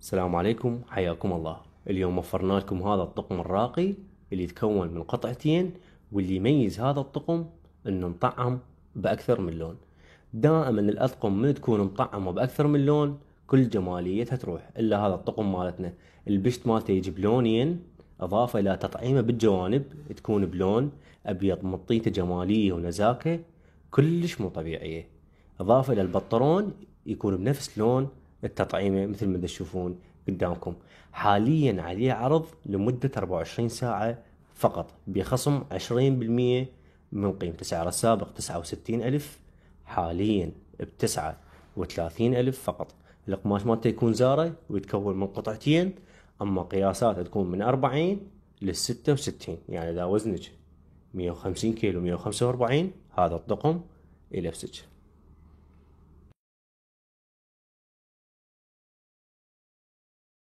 السلام عليكم حياكم الله اليوم وفرنا لكم هذا الطقم الراقي اللي يتكون من قطعتين واللي يميز هذا الطقم انه مطعم باكثر من لون دائما الاطقم من تكون مطعمه باكثر من لون كل جماليتها تروح الا هذا الطقم مالتنا البشت مالته يجي بلونين اضافه الى تطعيمه بالجوانب تكون بلون ابيض مطيته جماليه ونزاكه كلش مو طبيعيه اضافه الى البطرون يكون بنفس لون التطعيمه مثل ما تشوفون قدامكم حاليا عليه عرض لمده 24 ساعه فقط بخصم 20% من قيمة سعره السابق 69 ألف حاليا ب 39 ألف فقط القماش مالته يكون زارة ويتكون من قطعتين أما قياساته تكون من 40 لل 66 يعني إذا وزنك 150 كيلو 145 هذا الطقم يلبسك